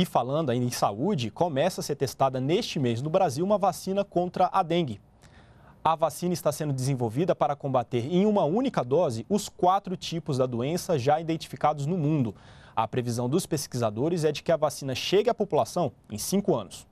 E falando ainda em saúde, começa a ser testada neste mês no Brasil uma vacina contra a dengue. A vacina está sendo desenvolvida para combater em uma única dose os quatro tipos da doença já identificados no mundo. A previsão dos pesquisadores é de que a vacina chegue à população em cinco anos.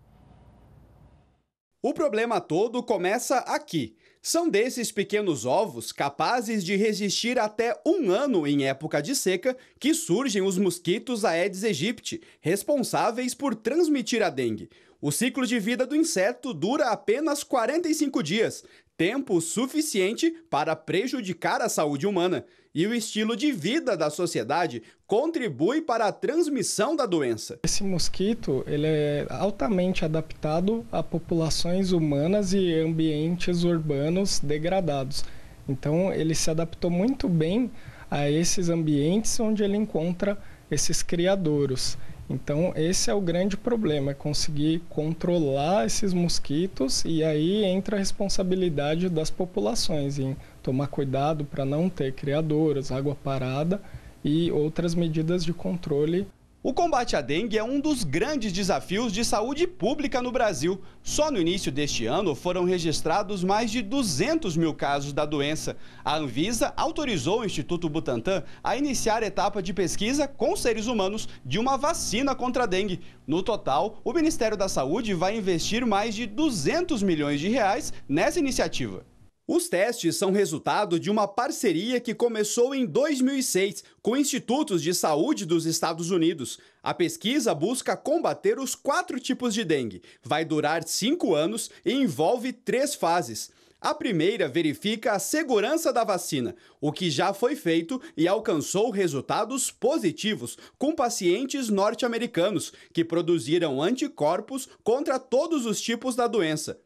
O problema todo começa aqui são desses pequenos ovos, capazes de resistir até um ano em época de seca, que surgem os mosquitos Aedes aegypti, responsáveis por transmitir a dengue. O ciclo de vida do inseto dura apenas 45 dias, tempo suficiente para prejudicar a saúde humana, e o estilo de vida da sociedade contribui para a transmissão da doença. Esse mosquito ele é altamente adaptado a populações humanas e ambientes urbanos degradados. Então ele se adaptou muito bem a esses ambientes onde ele encontra esses criadouros. Então, esse é o grande problema, é conseguir controlar esses mosquitos e aí entra a responsabilidade das populações em tomar cuidado para não ter criadouros, água parada e outras medidas de controle o combate à dengue é um dos grandes desafios de saúde pública no Brasil. Só no início deste ano foram registrados mais de 200 mil casos da doença. A Anvisa autorizou o Instituto Butantan a iniciar a etapa de pesquisa com seres humanos de uma vacina contra a dengue. No total, o Ministério da Saúde vai investir mais de 200 milhões de reais nessa iniciativa. Os testes são resultado de uma parceria que começou em 2006 com institutos de saúde dos Estados Unidos. A pesquisa busca combater os quatro tipos de dengue. Vai durar cinco anos e envolve três fases. A primeira verifica a segurança da vacina, o que já foi feito e alcançou resultados positivos com pacientes norte-americanos que produziram anticorpos contra todos os tipos da doença.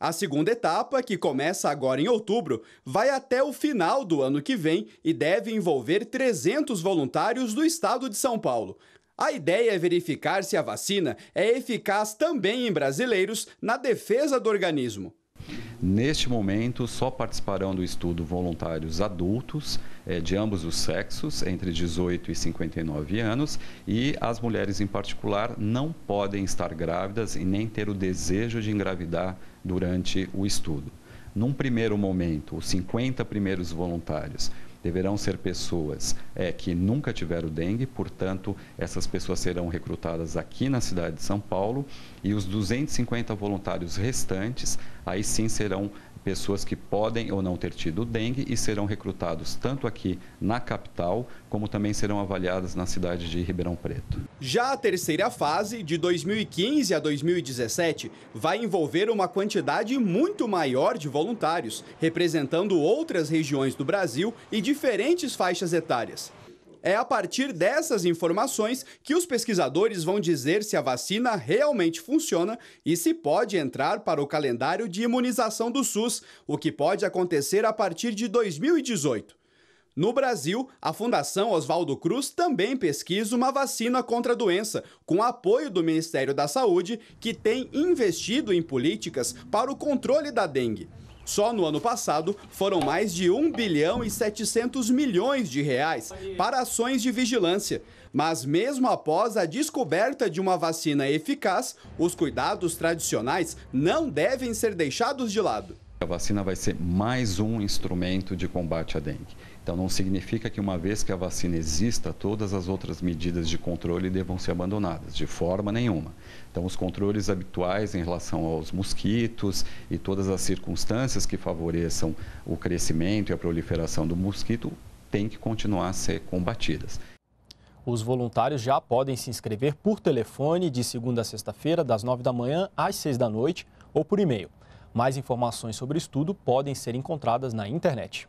A segunda etapa, que começa agora em outubro, vai até o final do ano que vem e deve envolver 300 voluntários do estado de São Paulo. A ideia é verificar se a vacina é eficaz também em brasileiros na defesa do organismo. Neste momento, só participarão do estudo voluntários adultos eh, de ambos os sexos, entre 18 e 59 anos, e as mulheres em particular não podem estar grávidas e nem ter o desejo de engravidar durante o estudo. Num primeiro momento, os 50 primeiros voluntários deverão ser pessoas é, que nunca tiveram dengue, portanto, essas pessoas serão recrutadas aqui na cidade de São Paulo e os 250 voluntários restantes aí sim serão pessoas que podem ou não ter tido dengue e serão recrutados tanto aqui na capital, como também serão avaliadas na cidade de Ribeirão Preto. Já a terceira fase, de 2015 a 2017, vai envolver uma quantidade muito maior de voluntários, representando outras regiões do Brasil e diferentes faixas etárias é a partir dessas informações que os pesquisadores vão dizer se a vacina realmente funciona e se pode entrar para o calendário de imunização do SUS, o que pode acontecer a partir de 2018. No Brasil, a Fundação Oswaldo Cruz também pesquisa uma vacina contra a doença, com apoio do Ministério da Saúde, que tem investido em políticas para o controle da dengue. Só no ano passado foram mais de 1 bilhão e 700 milhões de reais para ações de vigilância. Mas mesmo após a descoberta de uma vacina eficaz, os cuidados tradicionais não devem ser deixados de lado. A vacina vai ser mais um instrumento de combate à dengue. Então, não significa que uma vez que a vacina exista, todas as outras medidas de controle devam ser abandonadas, de forma nenhuma. Então, os controles habituais em relação aos mosquitos e todas as circunstâncias que favoreçam o crescimento e a proliferação do mosquito têm que continuar a ser combatidas. Os voluntários já podem se inscrever por telefone de segunda a sexta-feira, das nove da manhã às seis da noite, ou por e-mail mais informações sobre o estudo podem ser encontradas na internet.